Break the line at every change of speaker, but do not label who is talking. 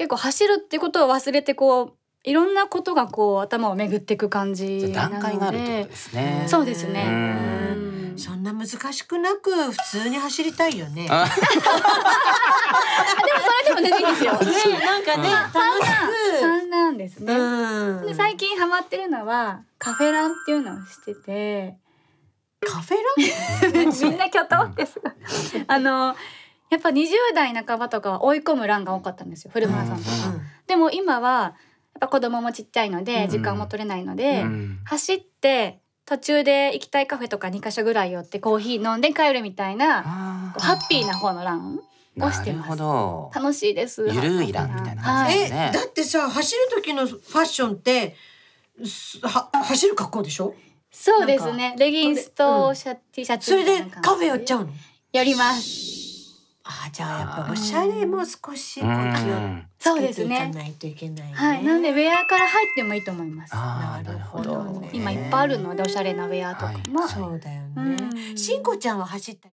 結構走るってことを忘れてこういろんなことがこう頭を巡っていく感じなので段階があるってことですねそうですねそんな難しくなく普通に走りたいよねでもそれでも全然いいですよねなんかね、うん、楽しく三なんですねで最近ハマってるのはカフェランっていうのをしててカフェラン みんなキョトですあのやっぱ20代半ばとかは追い込む欄が多かったんですよ古ルさんとか。でも今はやっぱ子供もちっちゃいので時間も取れないので、走って途中で行きたいカフェとか2か所ぐらい寄ってコーヒー飲んで帰るみたいなハッピーな方の欄をしてます。楽しいです。ゆるい欄みたいな感じですね、はい、だってさ走る時のファッションっては走る格好でしょ？そうですね。レギンスとシャ、うん、T シャツ。それでカフェ寄っちゃうの？寄ります。あじゃあやっぱおしゃれも少しこっちをそうですね。ないといけない、ね、はい、なんでウェアから入ってもいいと思います。なるほど、ね、今いっぱいあるのでおしゃれなウェアとかも、はい、そうだよね。しんこちゃんは走った。